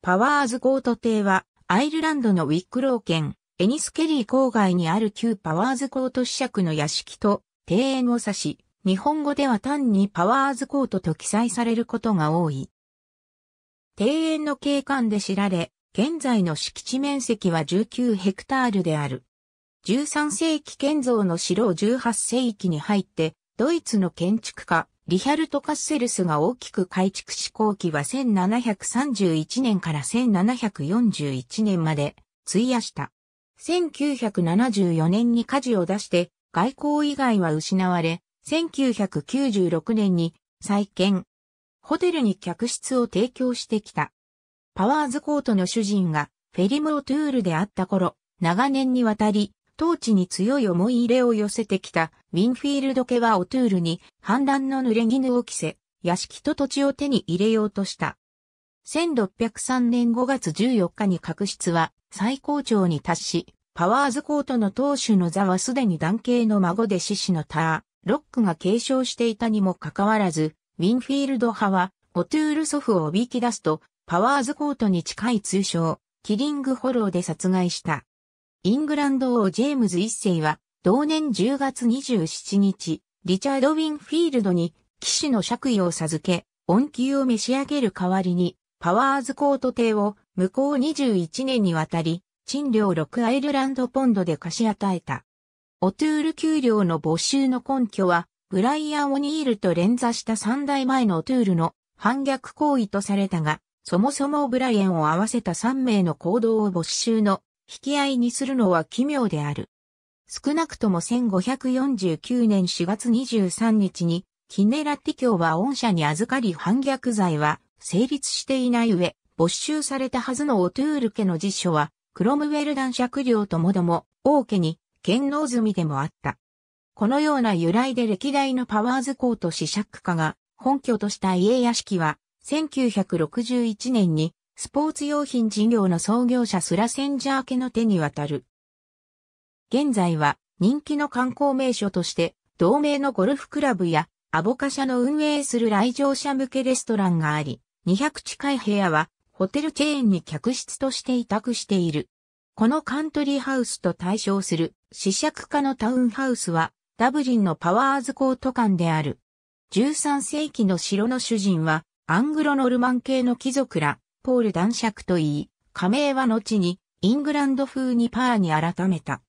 パワーズコート邸は、アイルランドのウィックロー県、エニスケリー郊外にある旧パワーズコート子爵の屋敷と庭園を指し、日本語では単にパワーズコートと記載されることが多い。庭園の景観で知られ、現在の敷地面積は19ヘクタールである。13世紀建造の城を18世紀に入って、ドイツの建築家、リヒャルト・カッセルスが大きく改築し後期は1731年から1741年まで費やした。1974年に火事を出して外交以外は失われ、1996年に再建。ホテルに客室を提供してきた。パワーズコートの主人がフェリモトゥールであった頃、長年にわたり当地に強い思い入れを寄せてきたウィンフィールド家はオトゥールに反乱の濡れ衣を着せ、屋敷と土地を手に入れようとした。1603年5月14日に確執は最高潮に達し、パワーズコートの当主の座はすでに男系の孫で獅子のター、ロックが継承していたにもかかわらず、ウィンフィールド派は、オトゥール祖父をおびき出すと、パワーズコートに近い通称、キリングホローで殺害した。イングランド王ジェームズ一世は、同年10月27日、リチャード・ウィンフィールドに、騎士の爵位を授け、恩給を召し上げる代わりに、パワーズコート邸を、向こう21年にわたり、賃料6アイルランドポンドで貸し与えた。オトゥール給料の没収の根拠は、ブライアン・オニールと連座した3代前のオトゥールの反逆行為とされたが、そもそもブライアンを合わせた3名の行動を没収の引き合いにするのは奇妙である。少なくとも1549年4月23日に、キネラッティ教は御社に預かり反逆罪は成立していない上、没収されたはずのオトゥール家の辞書は、クロムウェル男爵領ともども、王家に、権能済みでもあった。このような由来で歴代のパワーズ公と子爵家が本拠とした家屋敷は、1961年にスポーツ用品事業の創業者スラセンジャー家の手に渡る。現在は人気の観光名所として同名のゴルフクラブやアボカ社の運営する来場者向けレストランがあり、200近い部屋はホテルチェーンに客室として委託している。このカントリーハウスと対称する試着家のタウンハウスはダブリンのパワーズコート館である。13世紀の城の主人はアングロノルマン系の貴族らポール男爵と言い、加盟は後にイングランド風にパーに改めた。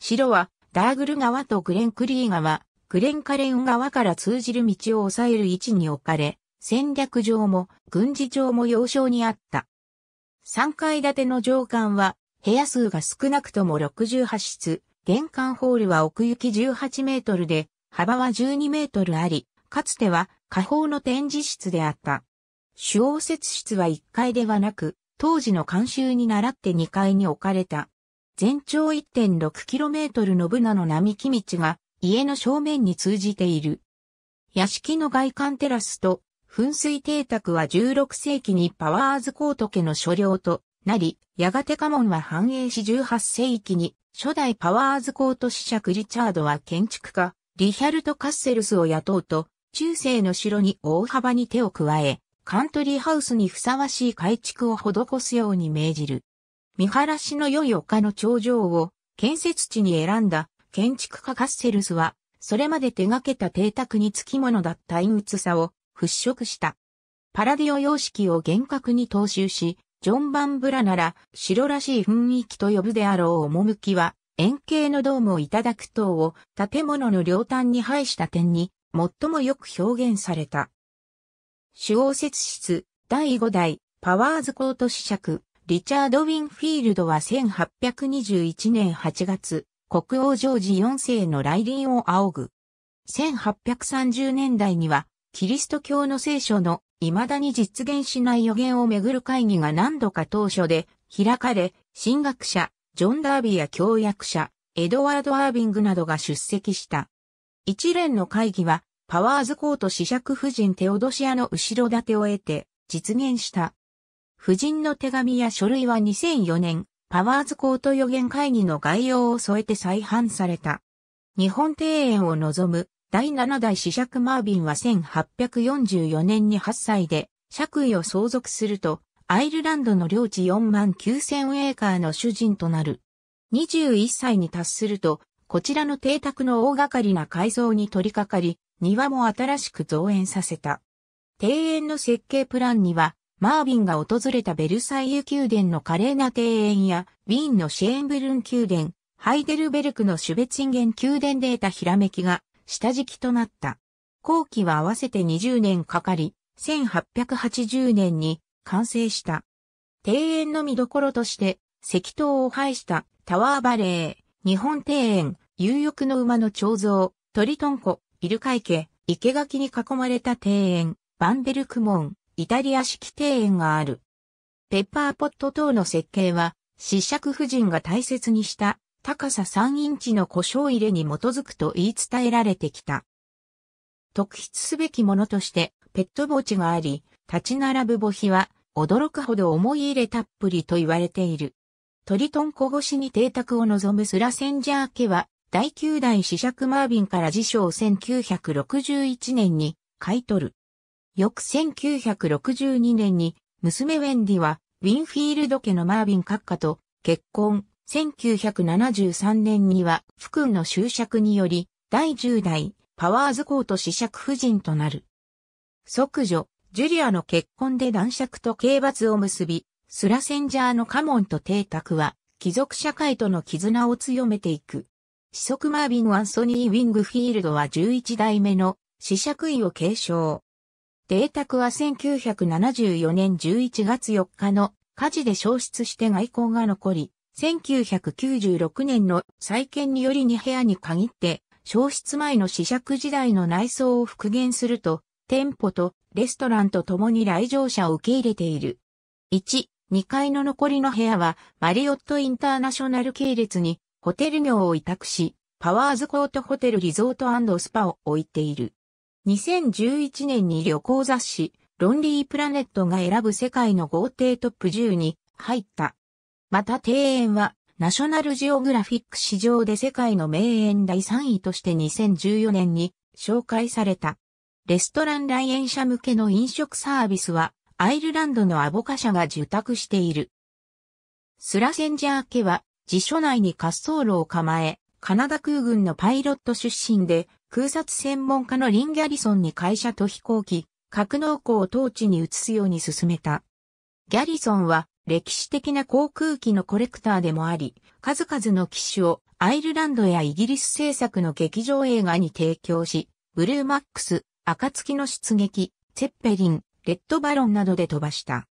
城はダーグル川とグレンクリー川、グレンカレン川から通じる道を抑える位置に置かれ、戦略上も軍事上も要衝にあった。3階建ての上官は部屋数が少なくとも68室、玄関ホールは奥行き18メートルで幅は12メートルあり、かつては下方の展示室であった。主応接室は1階ではなく、当時の監修に倣って2階に置かれた。全長 1.6km のブナの並木道が家の正面に通じている。屋敷の外観テラスと噴水邸宅は16世紀にパワーズコート家の所領となり、やがて家紋は繁栄し18世紀に初代パワーズコート子爵リチャードは建築家リヒャルト・カッセルスを雇うと中世の城に大幅に手を加え、カントリーハウスにふさわしい改築を施すように命じる。見晴らしの良い丘の頂上を建設地に選んだ建築家カッセルスは、それまで手掛けた邸宅につきものだった陰鬱さを払拭した。パラディオ様式を厳格に踏襲し、ジョン・バンブラなら城らしい雰囲気と呼ぶであろう趣は、円形のドームをいただく等を建物の両端に配した点に最もよく表現された。主応説室、第5代、パワーズコート子爵、リチャード・ウィンフィールドは1821年8月、国王ジョージ4世の来臨を仰ぐ。1830年代には、キリスト教の聖書の未だに実現しない予言をめぐる会議が何度か当初で開かれ、神学者、ジョン・ダービーや教訳者、エドワード・アービングなどが出席した。一連の会議はパワーズコート試釈夫人テオドシアの後ろ盾を得て実現した。夫人の手紙や書類は2004年、パワーズコート予言会議の概要を添えて再販された。日本庭園を望む第7代子爵マービンは1844年に8歳で爵位を相続するとアイルランドの領地4万9000エーカーの主人となる。21歳に達するとこちらの邸宅の大掛かりな改造に取り掛かり庭も新しく造園させた。庭園の設計プランには、マービンが訪れたベルサイユ宮殿の華麗な庭園や、ウィーンのシェーンブルン宮殿、ハイデルベルクのシュベチンゲン宮殿で得たひらめきが、下敷きとなった。後期は合わせて20年かかり、1880年に完成した。庭園の見どころとして、石塔を配したタワーバレー、日本庭園、有翼の馬の彫像、トリトン湖、イルカ池、生垣に囲まれた庭園、バンベルクモン、イタリア式庭園がある。ペッパーポット等の設計は、四尺夫人が大切にした高さ3インチの故障入れに基づくと言い伝えられてきた。特筆すべきものとしてペット墓地があり、立ち並ぶ墓碑は驚くほど思い入れたっぷりと言われている。トリトン小越しに邸宅を望むスラセンジャー家は第9代子爵マービンから辞書を1961年に買い取る。翌1962年に娘ウェンディはウィンフィールド家のマービン閣下と結婚。1973年には福君の執職により第10代パワーズ公と子爵夫人となる。即女、ジュリアの結婚で男爵と刑罰を結び、スラセンジャーの家紋と邸宅は貴族社会との絆を強めていく。子息マービン・アンソニー・ウィングフィールドは11代目の試爵位を継承。邸宅は1974年11月4日の火事で消失して外交が残り、1996年の再建により2部屋に限って、消失前の試釈時代の内装を復元すると、店舗とレストランと共に来場者を受け入れている。1、2階の残りの部屋はマリオットインターナショナル系列にホテル業を委託し、パワーズコートホテルリゾートスパを置いている。2011年に旅行雑誌、ロンリープラネットが選ぶ世界の豪邸トップ10に入った。また庭園は、ナショナルジオグラフィック史上で世界の名園第3位として2014年に紹介された。レストラン来園者向けの飲食サービスは、アイルランドのアボカ社が受託している。スラセンジャー家は、辞書内に滑走路を構え、カナダ空軍のパイロット出身で、空撮専門家のリン・ギャリソンに会社と飛行機、格納庫を当地に移すように進めた。ギャリソンは歴史的な航空機のコレクターでもあり、数々の機種をアイルランドやイギリス製作の劇場映画に提供し、ブルーマックス、暁の出撃、ツェッペリン、レッドバロンなどで飛ばした。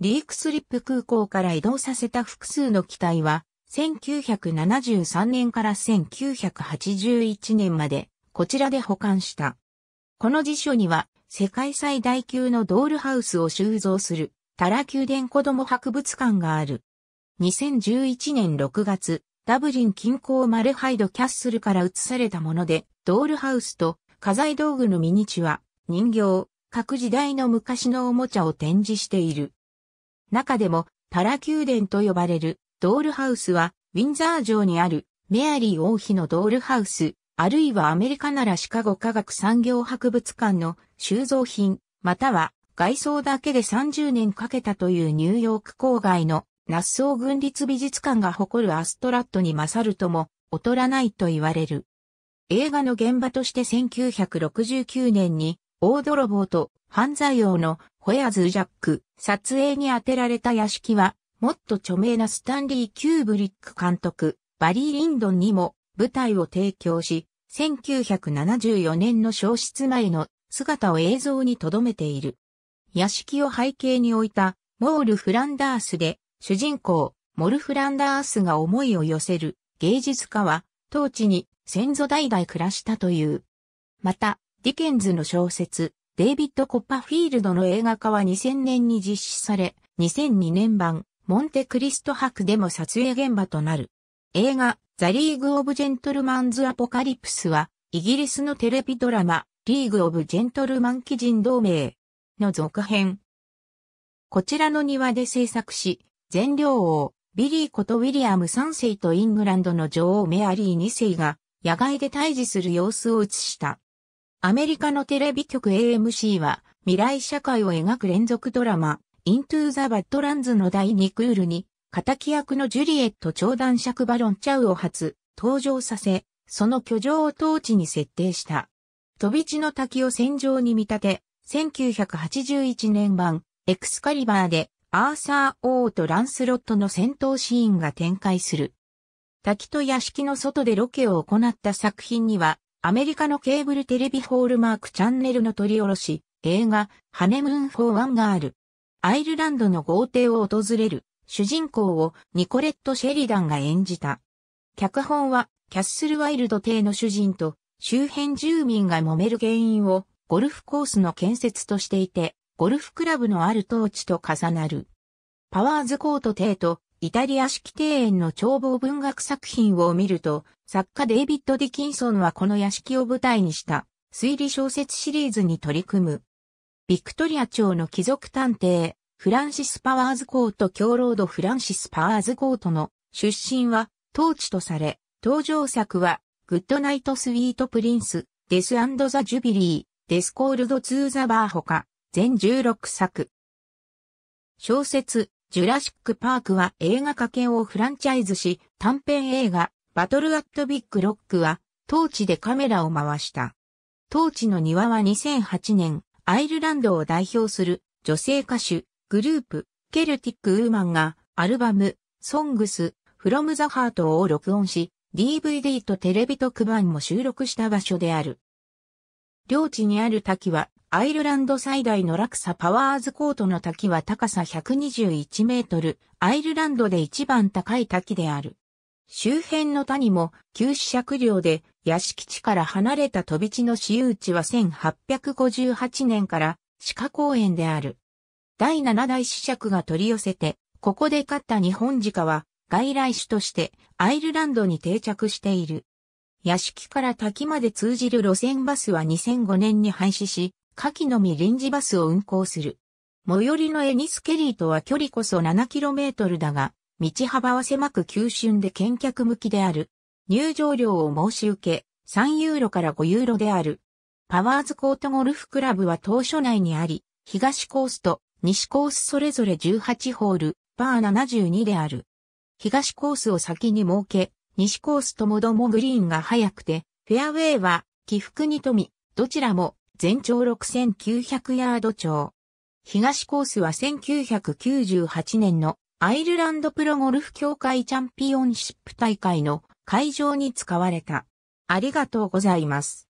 リークスリップ空港から移動させた複数の機体は、1973年から1981年まで、こちらで保管した。この辞書には、世界最大級のドールハウスを収蔵する、タラ宮殿子供博物館がある。2011年6月、ダブリン近郊マルハイドキャッスルから移されたもので、ドールハウスと家財道具のミニチュア、人形、各時代の昔のおもちゃを展示している。中でも、タラ宮殿と呼ばれるドールハウスは、ウィンザー城にある、メアリー王妃のドールハウス、あるいはアメリカならシカゴ科学産業博物館の収蔵品、または外装だけで30年かけたというニューヨーク郊外のナッソー軍立美術館が誇るアストラットに勝るとも劣らないと言われる。映画の現場として1969年に大泥棒と犯罪王のホエアズ・ジャック撮影に当てられた屋敷はもっと著名なスタンリー・キューブリック監督、バリー・リンドンにも舞台を提供し、1974年の消失前の姿を映像に留めている。屋敷を背景に置いたモール・フランダースで主人公モル・フランダースが思いを寄せる芸術家は当地に先祖代々暮らしたという。また、ディケンズの小説、デイビッド・コッパフィールドの映画化は2000年に実施され、2002年版、モンテクリスト博でも撮影現場となる。映画、ザ・リーグ・オブ・ジェントルマンズ・アポカリプスは、イギリスのテレビドラマ、リーグ・オブ・ジェントルマン基人同盟の続編。こちらの庭で制作し、全領王、ビリーことウィリアム3世とイングランドの女王メアリー2世が、野外で対峙する様子を映した。アメリカのテレビ局 AMC は、未来社会を描く連続ドラマ、イントゥーザ・バッ a ランズの第2クールに、仇役のジュリエット超男爵バロン・チャウを初登場させ、その居城を当地に設定した。飛び地の滝を戦場に見立て、1981年版、エクスカリバーで、アーサー王とランスロットの戦闘シーンが展開する。滝と屋敷の外でロケを行った作品には、アメリカのケーブルテレビホールマークチャンネルの取り下ろし、映画、ハネムーン・フォー・ワンがある。アイルランドの豪邸を訪れる主人公をニコレット・シェリダンが演じた。脚本はキャッスルワイルド邸の主人と周辺住民が揉める原因をゴルフコースの建設としていて、ゴルフクラブのある当地と重なる。パワーズコート邸とイタリア式庭園の眺望文学作品を見ると、作家デイビッド・ディキンソンはこの屋敷を舞台にした推理小説シリーズに取り組む。ビクトリア朝の貴族探偵、フランシス・パワーズコート強ロード・フランシス・パワーズコートの出身は当地とされ、登場作は、グッドナイト・スウィート・プリンス、デス・アンド・ザ・ジュビリー、デス・コールド・ツー・ザ・バーほか、全16作。小説、ジュラシック・パークは映画化系をフランチャイズし、短編映画、バトル・アット・ビッグ・ロックは、当地でカメラを回した。当地の庭は2008年、アイルランドを代表する女性歌手、グループ、ケルティック・ウーマンがアルバム、ソングス、フロム・ザ・ハートを録音し、DVD とテレビ特番も収録した場所である。領地にある滝は、アイルランド最大の落差パワーズコートの滝は高さ121メートル、アイルランドで一番高い滝である。周辺の谷も旧試尺量で屋敷地から離れた飛び地の私有地は1858年から鹿公園である。第七代子爵が取り寄せて、ここで飼った日本鹿は外来種としてアイルランドに定着している。屋敷から滝まで通じる路線バスは2005年に廃止し、夏季のみ臨時バスを運行する。最寄りのエニスケリーとは距離こそ 7km だが、道幅は狭く急峻で見客向きである。入場料を申し受け、3ユーロから5ユーロである。パワーズコートゴルフクラブは当初内にあり、東コースと西コースそれぞれ18ホール、バー72である。東コースを先に設け、西コースともどもグリーンが速くて、フェアウェイは起伏に富み、どちらも全長6900ヤード長。東コースは1998年のアイルランドプロゴルフ協会チャンピオンシップ大会の会場に使われた。ありがとうございます。